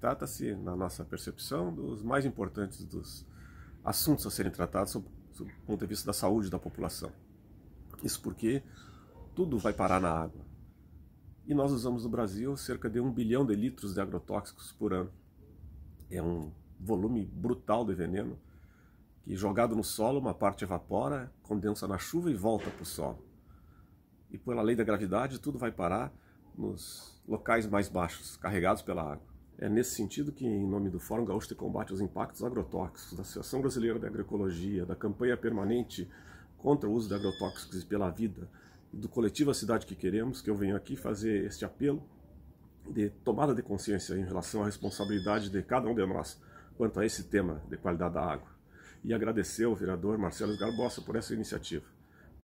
Trata-se, na nossa percepção, dos mais importantes dos assuntos a serem tratados sob, sob o ponto de vista da saúde da população. Isso porque tudo vai parar na água. E nós usamos no Brasil cerca de um bilhão de litros de agrotóxicos por ano. É um volume brutal de veneno que, jogado no solo, uma parte evapora, condensa na chuva e volta para o solo. E pela lei da gravidade, tudo vai parar nos locais mais baixos, carregados pela água. É nesse sentido que, em nome do Fórum Gaúcho de Combate aos Impactos Agrotóxicos, da Associação Brasileira de Agroecologia, da campanha permanente contra o uso de agrotóxicos e pela vida, do coletivo A Cidade que Queremos, que eu venho aqui fazer este apelo de tomada de consciência em relação à responsabilidade de cada um de nós quanto a esse tema de qualidade da água. E agradecer ao vereador Marcelo Garbosa por essa iniciativa.